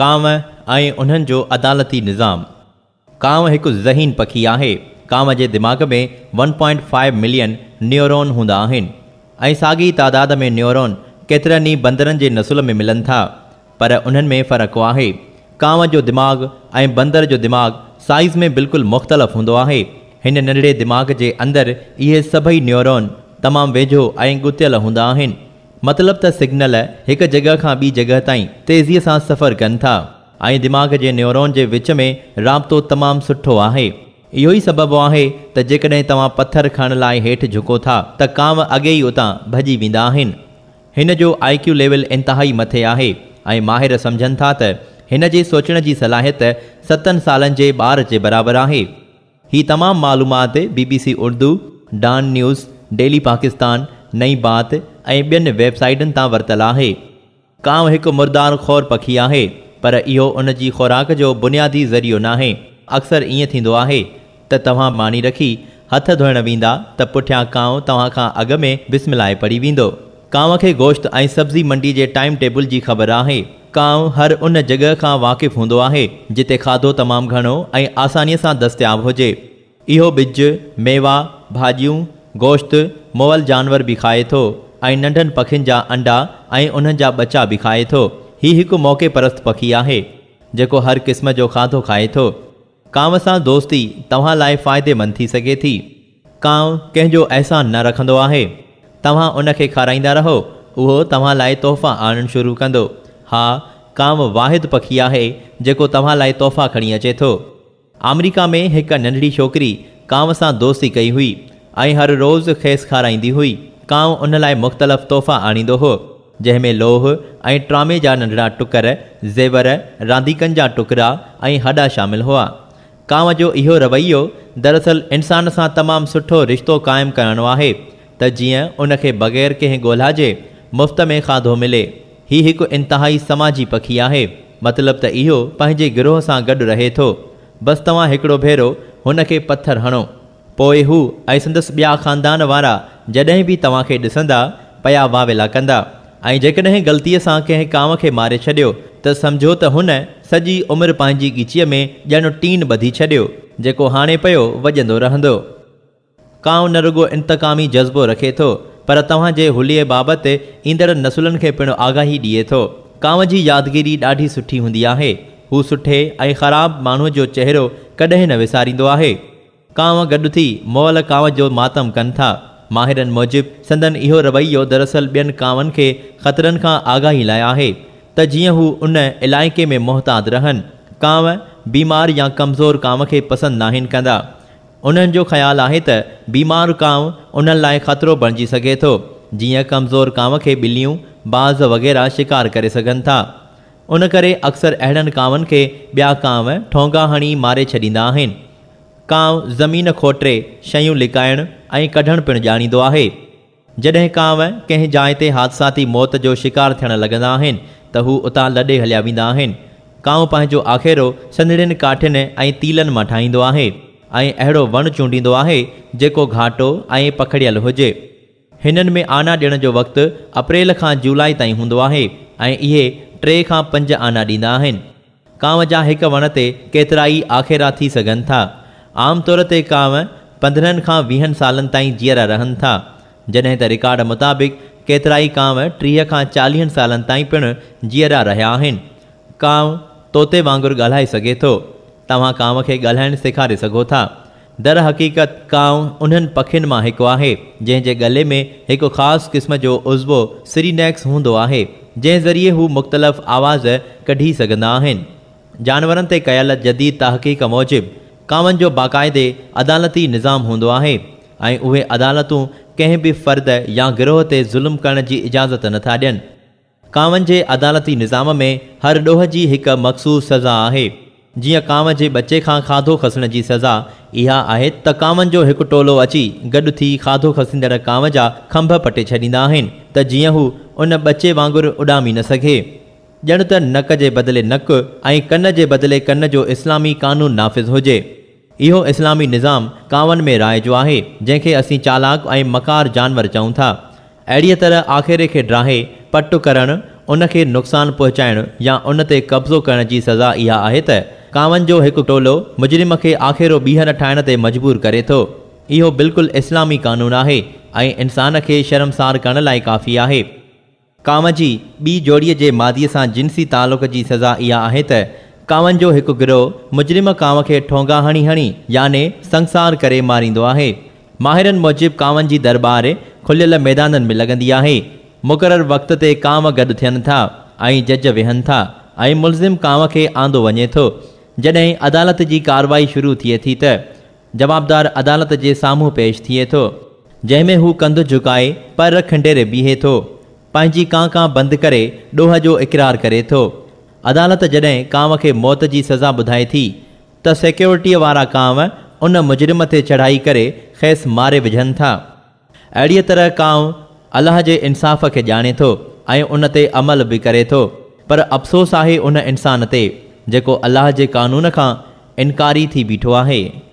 કામ આયે ઉનન જો અદાલતી निजाम કામ એક ઝહીન પખી આહે કામજે દિમાગ મે 1.5 મિલિયન ન્યુરોન હોંદા હૈન આ સાગી તાદાદ મે ન્યુરોન કેત્રની બંદરની નસલ મે મિલન થા પર ઉનન મે ફરક વાહે કામ જો દિમાગ આય બંદર જો દિમાગ સાઈઝ મે બિલકુલ મુખતલફ હોંદો આહે હિન નડડે દિમાગ જે અંદર એ સબહી ન્યુરોન તમામ વેજો આય ગુતલ હોંદા હૈન मतलब त सिग्नल एक जगह का बी जगह ताईं तेज़ीअ सफ़र कन था दिमाग़ के न्यूरोन के विच में राबो तमाम सुठो है इहो ही सबब है त जेकॾहिं तव्हां पथर खणण झुको था तो काम अगे ही उतना भजी वा जो आई क्यू लेवल इंतहाई मथे है ऐं माहिर समझन था त हिन जे की सलाहत सलाहियत साल के बार के बराबर है हि ही मालूम मालूमात BBC Urdu Dawn news daily Pakistan नई बात बन वेबसाइटन ता वरतल है आहे एक मुर्दार खौर पखी है पर इो उन ख़ुराक जो बुनियादी ज़रियो ना अक्सर इं थींदो आहे मानी रखी हथ धोण वा तो पुठियां काँव तव्हां का अग में बिस्मिलाए पड़ी वो काँव के गोश्त ए सब्ज़ी मंडी के टाइम टेबल की ख़बर है कांव हर उन जगह का वाकिफ़ हों जिते खाधो तमाम घणो आसानी से सां हो इो बिज मेवा भाॼियूं गोश्त मुअल जानवर भी खाए तो ऐं नंढनि पखियुनि जा अंडा ऐं उन्हनि जा ॿचा बि खाए थो ही हिकु मौक़े परस्त पखी आहे जेको हर क़िस्म जो खाधो खाए थो कांव सां दोस्ती तव्हां लाइ फ़ाइदेमंद थी सघे थी कांव कंहिंजो अहसान न रखंदो आहे तव्हां उन खे खाराईंदा रहो उहो तव्हां लाइ तोहफ़ा आणणु शुरू कंदो हा कांव वाहिद पखी आहे जेको तव्हां लाइ तोहफ़ा खणी अचे थो अमरीका में हिकु नंढड़ी छोकिरी कांव सां दोस्ती कई हुई ऐं हर रोज़ु खेसि खाराईंदी हुई कांव उन मुख़्तलिफ़ तोहफ़ा आणींदो हो जैमें लोह ए ट्रामे जहा नंढड़ा टुकर ज़ेवर रांदीकनि टुकड़ा हडा शामिल हुआ कांव जो इो रवैयो दरअसल इंसान से तमाम सुठो रिश्तों कायम करण है त जीअं बग़ैर कें ॻोल्हा मुफ़्त में खाधो मिले ही एक इंतहाई समाजी पखी है मतलब तो इहो गिरोह से गड रहे तो बस तव्हां हिकिड़ो पत्थर हणो पोए संदस ऐं संदसि ख़ानदान वारा जॾहिं बि तव्हां खे ॾिसंदा पया वावेला कंदा ऐं जेकॾहिं ग़लतीअ सां कंहिं काम खे मारे छॾियो त सम्झो त हुन सॼी उमिरि पंहिंजी किचीअ में ॼण टीन ॿधी छॾियो जेको हाणे पियो वॼंदो रहंदो कांउ न रुॻो इंतकामी जज़्बो रखे थो पर तव्हांजे हुलीअ बाबति ईंदड़ नसुलनि खे पिणु आगाही ॾिए थो कांव जी यादगिरी ॾाढी सुठी हूंदी आहे हू सुठे ऐं ख़राब माण्हूअ जो चहिरो कॾहिं न विसारींदो आहे कांव गॾु थी मोल कांव जो मातम कनि था माहिरनि मूजिब संदन इहो रवैयो दरअसल ॿियनि कावन खे ख़तरनि खां आगाही लाइ आहे त जीअं हू उन इलाइक़े में मुहताद रहनि कांव बीमार या कमज़ोर कांव खे पसंदि नाहिनि कंदा उन्हनि जो ख़्यालु आहे त बीमार कांव उन्हनि लाइ ख़तरो बणिजी सघे थो जीअं कमज़ोर कांव खे ॿिलियूं बाज़ वग़ैरह शिकार करे सघनि था उन करे अक्सर अहिड़नि कांवनि खे ॿिया कांव ठोंगा हणी मारे छॾींदा आहिनि कांव ज़मीन खोटे शयूं लिकाइण ऐं कढण पिणु ॼाणींदो आहे जॾहिं कांव कंहिं जाइ ते हादसाती मौत जो शिकार थे लॻंदा तो त हू उतां हलिया वा आहिनि कांव पंहिंजो आखेरो संदड़ियुनि काठिन तीलन में ठाई है अड़ो वण अहिड़ो है जो घाटो ए पखड़ियल हुजे हिननि में आना दियण जो वक्त अप्रैल का जुलाई तई हों ये टे पंज आना डींदा आहिनि कांव जा हिक वण ते केतिरा ई आखेरा थी सन था तौर ते काव पंद्रहनि का वीह साल ताईं जीअरा रहन था जॾहिं त रिकॉर्ड मुताबिक़ केतरा ही काव टीह का चाली साल तिण पिणु रहा रहिया काव तोते वगुर ॻाल्हाए तो थो काव के खे सिखारे सो था दर हक़ीक़त कांव उन्हनि पखियन में हिकु आहे जंहिंजे गले में एक खास क़िस्म जो उज्बो सिरीनेक्स हों जै ज़रिए हू मुख़्तलिफ़ आवाज़ कढी सदा जानवर से कल कयल जदीद तहक़ीक़ मूजिब कावन जो बाक़ाइदे अदालती निज़ाम हूंदो आहे उहे अदालतूं कंहिं बि फ़र्द या गिरोह ते ज़ुल्म करण की इजाज़त ना ॾियनि कावनि जे अदालती निज़ाम में हर डोह की एक मखसूस सज़ा है जी काव के बच्चे खां खाधो खसण की सज़ा इहा आहे त कांवनि जो एक टोलो अची गॾु थी खाधो खसींदड़ कांव जा खंभ पटे छॾींदा आहिनि त जीअं उन बच्चे वांगुरु उॾामी न सघे ॼण त नक जे बदिले नक ऐं कन जे बदिले कन जो इस्लामी कानून नाफ़िज़ हुजे इहो इस्लामी निज़ाम कावनि में राय जो आहे जंहिंखे असीं चालाक ऐं मकार जानवर चऊं था अहिड़ीअ तरह आखेरे खे ड्राहे पटु करणु उन खे नुक़सानु पहुचाइणु या उन ते कब्ज़ो करण जी सज़ा इहा आहे त कावनि जो हिकु टोलो मुजरिम खे आख़िरो ॿीहर ठाहिण ते मजबूर करे थो इहो बिल्कुलु इस्लामी कानून आहे ऐं इंसान खे शर्मसार करण लाइ काफ़ी आहे कांव जी ॿी जोड़ीअ जे मादीअ सां जिन्सी तालुक़ जी सज़ा इहा आहे त कांवनि जो हिकु गिरोह मुजरिम कांव खे ठोंगा हणी हणी याने संसार करे मारींदो आहे माहिरनि मूजिबि कांवनि जी दरबार खुलियल मैदाननि में लॻंदी आहे मुक़ररु वक़्त ते कांव गॾु थियनि था ऐं जज वेहनि था ऐं मुलज़िम काव खे आंदो वञे थो जॾहिं अदालत जी कारवाई शुरू थिए थी त जवाबदार अदालत जे साम्हूं पेश थिए थो जंहिंमें हू कंधु झुकाए पर खंडेरे बीहे थो पंहिंजी कां कां बंदि करे ॾोह जो इक़रारु करे थो अदालत जडे कांव के मौत की सज़ा बुधाए थी त सिक्योरिटी वारा कांव उन मुजरिम से चढ़ाई करे खेस मारे विझन था अड़ी तरह कांव अल्लाह के इंसाफ़ के जाने तो ऐं उन अमल भी करे तो पर अफ़सोस है उन इंसान से जो अल्लाह के क़ानून का इनकारी थी बीठो है